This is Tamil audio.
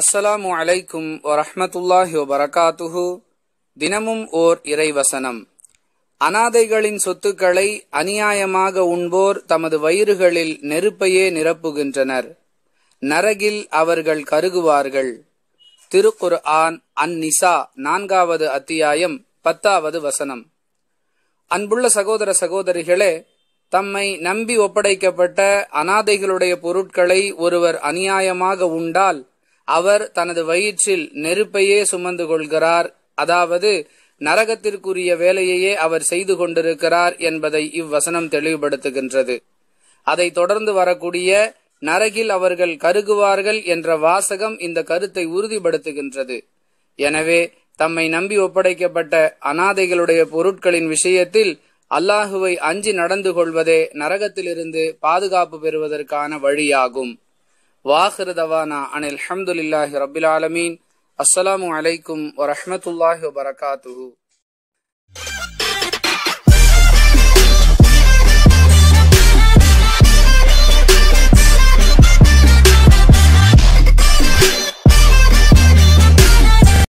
அஸ்ஸலாமு அலைக்கும் வரஹமத்துல்லாஹி வபரகாத்துஹு தினமும் ஓர் இறைவசனம் அனாதைகளின் சொத்துக்களை அநியாயமாக உண்போர் தமது வயிறுகளில் நெருப்பையே நிரப்புகின்றனர் நரகில் அவர்கள் கருகுவார்கள் திருக்குர் ஆன் அந்நிசா நான்காவது அத்தியாயம் பத்தாவது வசனம் அன்புள்ள சகோதர சகோதரிகளே தம்மை நம்பி ஒப்படைக்கப்பட்ட அனாதைகளுடைய பொருட்களை ஒருவர் அநியாயமாக உண்டால் அவர் தனது வயிற்றில் நெருப்பையே சுமந்து கொள்கிறார் அதாவது நரகத்திற்குரிய வேலையையே அவர் செய்து கொண்டிருக்கிறார் என்பதை இவ்வசனம் தெளிவுபடுத்துகின்றது அதை தொடர்ந்து வரக்கூடிய நரகில் அவர்கள் கருகுவார்கள் என்ற வாசகம் இந்த கருத்தை உறுதிப்படுத்துகின்றது எனவே தம்மை நம்பி ஒப்படைக்கப்பட்ட அனாதைகளுடைய பொருட்களின் விஷயத்தில் அல்லாஹுவை அஞ்சி நடந்து கொள்வதே நரகத்திலிருந்து பாதுகாப்பு பெறுவதற்கான வழியாகும் واخر دوانا ان الحمد لله رب العالمين السلام عليكم ورحمه الله وبركاته